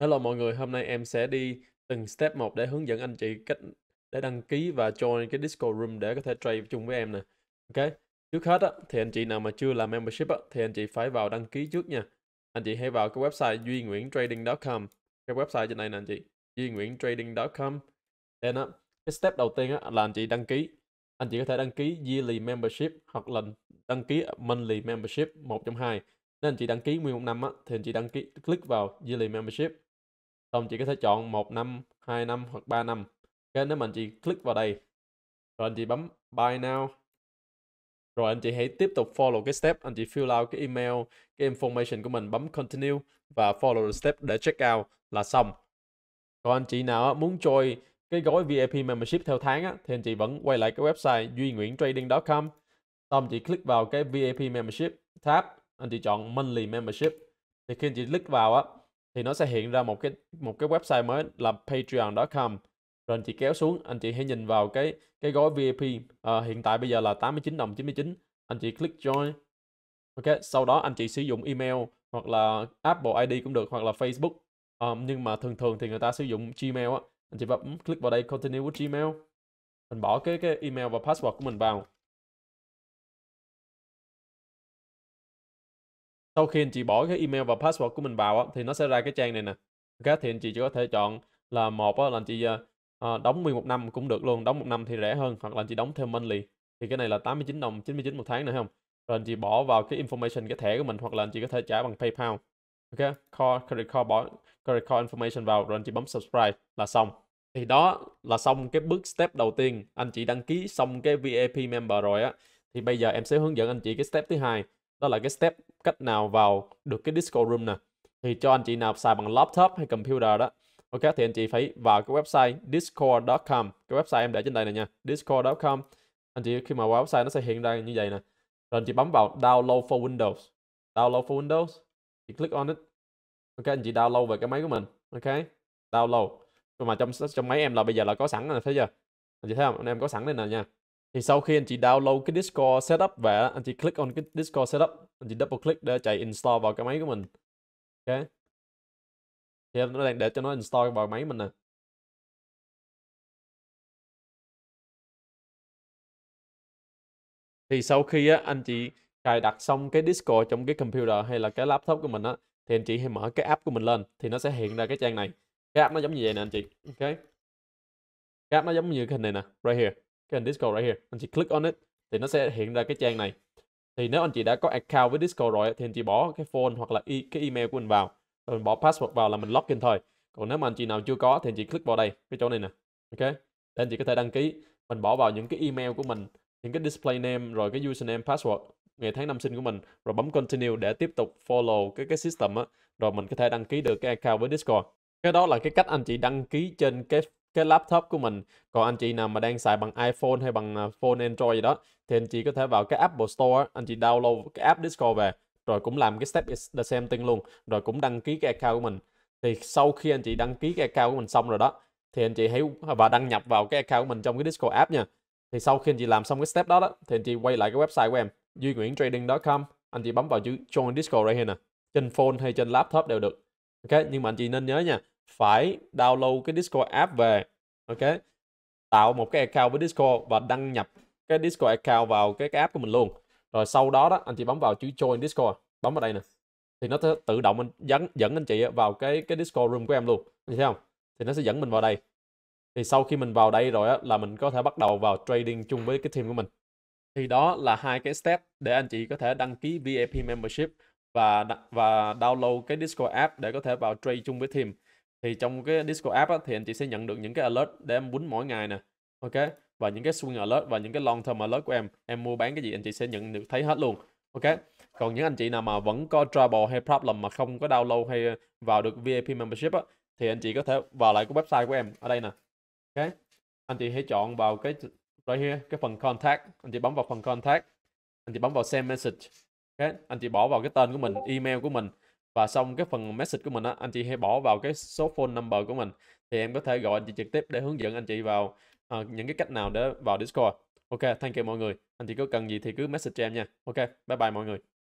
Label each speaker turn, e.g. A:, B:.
A: Hello mọi người, hôm nay em sẽ đi từng step một để hướng dẫn anh chị cách để đăng ký và join cái Discord room để có thể trade chung với em nè. Ok, trước hết á, thì anh chị nào mà chưa làm membership á, thì anh chị phải vào đăng ký trước nha. Anh chị hãy vào cái website duy nguyễn trading.com. Cái website trên này nè anh chị, duy nguyễn trading.com. Then á, cái step đầu tiên á, là anh chị đăng ký. Anh chị có thể đăng ký yearly membership hoặc là đăng ký monthly membership một trong 2. Nên anh chị đăng ký nguyên một năm á, thì anh chị đăng ký click vào yearly membership không chị có thể chọn một năm 2 năm hoặc 3 năm cái nếu mà anh chị click vào đây rồi anh chị bấm buy now rồi anh chị hãy tiếp tục follow cái step anh chị fill out cái email cái information của mình bấm continue và follow the step để check out là xong còn anh chị nào muốn join cái gói VIP membership theo tháng á, thì anh chị vẫn quay lại cái website duy nguyễn trading.com xong chị click vào cái VIP membership tab anh chị chọn monthly membership thì khi anh chị click vào á thì nó sẽ hiện ra một cái một cái website mới là patreon.com rồi anh chị kéo xuống anh chị hãy nhìn vào cái cái gói VIP à, ờ, hiện tại bây giờ là 89 đồng 99 anh chị click join ok sau đó anh chị sử dụng email hoặc là Apple ID cũng được hoặc là Facebook um, nhưng mà thường thường thì người ta sử dụng Gmail á anh chị bấm click vào đây continue with Gmail mình bỏ cái cái email và password của mình vào sau khi anh chị bỏ cái email và password của mình vào á, thì nó sẽ ra cái trang này nè ok thì anh chị chỉ có thể chọn là một á, là anh chị à, đóng nguyên một năm cũng được luôn đóng một năm thì rẻ hơn hoặc là anh chị đóng theo monthly thì cái này là 89 đồng 99 một tháng nữa không rồi anh chị bỏ vào cái information cái thẻ của mình hoặc là anh chị có thể trả bằng PayPal ok call credit card bỏ credit card information vào rồi anh chị bấm subscribe là xong thì đó là xong cái bước step đầu tiên anh chị đăng ký xong cái VIP member rồi á thì bây giờ em sẽ hướng dẫn anh chị cái step thứ hai đó là cái step cách nào vào được cái Discord Room nè thì cho anh chị nào xài bằng laptop hay computer đó ok thì anh chị phải vào cái website discord.com cái website em để trên đây này nha discord.com anh chị khi mà vào website nó sẽ hiện ra như vậy nè rồi anh chị bấm vào download for Windows download for Windows thì click on it ok anh chị download về cái máy của mình ok download mà trong trong máy em là bây giờ là có sẵn rồi thấy chưa anh chị thấy không anh em có sẵn đây nè nha thì sau khi anh chị download cái Discord setup về anh chị click on cái Discord setup anh chị double click để chạy install vào cái máy của mình ok thì nó đang để cho nó install vào máy mình nè thì sau khi á, anh chị cài đặt xong cái Discord trong cái computer hay là cái laptop của mình á thì anh chị hãy mở cái app của mình lên thì nó sẽ hiện ra cái trang này cái app nó giống như vậy nè anh chị ok cái app nó giống như cái hình này nè right here cái anh Discord right here anh chị click on it thì nó sẽ hiện ra cái trang này thì nếu anh chị đã có account với Discord rồi thì anh chị bỏ cái phone hoặc là e cái email của mình vào rồi mình bỏ password vào là mình login thôi còn nếu mà anh chị nào chưa có thì anh chị click vào đây cái chỗ này nè ok để anh chị có thể đăng ký mình bỏ vào những cái email của mình những cái display name rồi cái username password ngày tháng năm sinh của mình rồi bấm continue để tiếp tục follow cái cái system á rồi mình có thể đăng ký được cái account với Discord cái đó là cái cách anh chị đăng ký trên cái cái laptop của mình còn anh chị nào mà đang xài bằng iPhone hay bằng à, phone Android gì đó thì anh chị có thể vào cái Apple Store anh chị download cái app Discord về rồi cũng làm cái step the same thing luôn rồi cũng đăng ký cái account của mình thì sau khi anh chị đăng ký cái account của mình xong rồi đó thì anh chị hãy và đăng nhập vào cái account của mình trong cái Discord app nha thì sau khi anh chị làm xong cái step đó, đó thì anh chị quay lại cái website của em duy nguyễn trading com anh chị bấm vào chữ join Discord right here nè trên phone hay trên laptop đều được ok nhưng mà anh chị nên nhớ nha phải download cái Discord app về ok tạo một cái account với Discord và đăng nhập cái Discord account vào cái, cái app của mình luôn rồi sau đó đó anh chị bấm vào chữ join Discord bấm vào đây nè thì nó tự động anh dẫn dẫn anh chị vào cái cái Discord room của em luôn anh thấy không thì nó sẽ dẫn mình vào đây thì sau khi mình vào đây rồi á, là mình có thể bắt đầu vào trading chung với cái team của mình thì đó là hai cái step để anh chị có thể đăng ký VIP membership và và download cái Discord app để có thể vào trade chung với team thì trong cái Discord app á, thì anh chị sẽ nhận được những cái alert để em quýnh mỗi ngày nè ok và những cái swing alert và những cái long term alert của em em mua bán cái gì anh chị sẽ nhận được thấy hết luôn ok còn những anh chị nào mà vẫn có trouble hay problem mà không có download hay vào được VIP membership á, thì anh chị có thể vào lại cái website của em ở đây nè ok anh chị hãy chọn vào cái right here cái phần contact anh chị bấm vào phần contact anh chị bấm vào send message okay. anh chị bỏ vào cái tên của mình email của mình và xong cái phần message của mình á anh chị hãy bỏ vào cái số phone number của mình thì em có thể gọi anh chị trực tiếp để hướng dẫn anh chị vào uh, những cái cách nào để vào Discord ok thank you mọi người anh chị có cần gì thì cứ message cho em nha ok bye bye mọi người